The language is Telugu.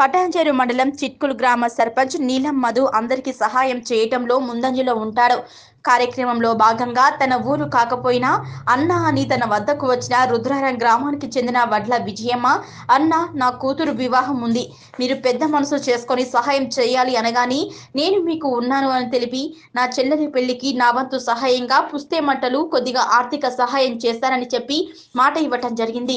పటాంజేరు మండలం చిట్కుల్ గ్రామ సర్పంచ్ నీలం మధు అందరికీ సహాయం చేయటంలో ముందంజలో ఉంటాడు కార్యక్రమంలో భాగంగా తన ఊరు కాకపోయినా అన్న అని తన వద్దకు వచ్చిన రుద్రారం గ్రామానికి చెందిన వడ్ల విజయమ్మ అన్న నా కూతురు వివాహం ఉంది మీరు పెద్ద మనసు చేసుకొని సహాయం చేయాలి అనగాని నేను మీకు ఉన్నాను అని తెలిపి నా చెల్లెలి పెళ్లికి నా వంతు సహాయంగా పుస్తే మంటలు కొద్దిగా ఆర్థిక సహాయం చేస్తారని చెప్పి మాట ఇవ్వటం జరిగింది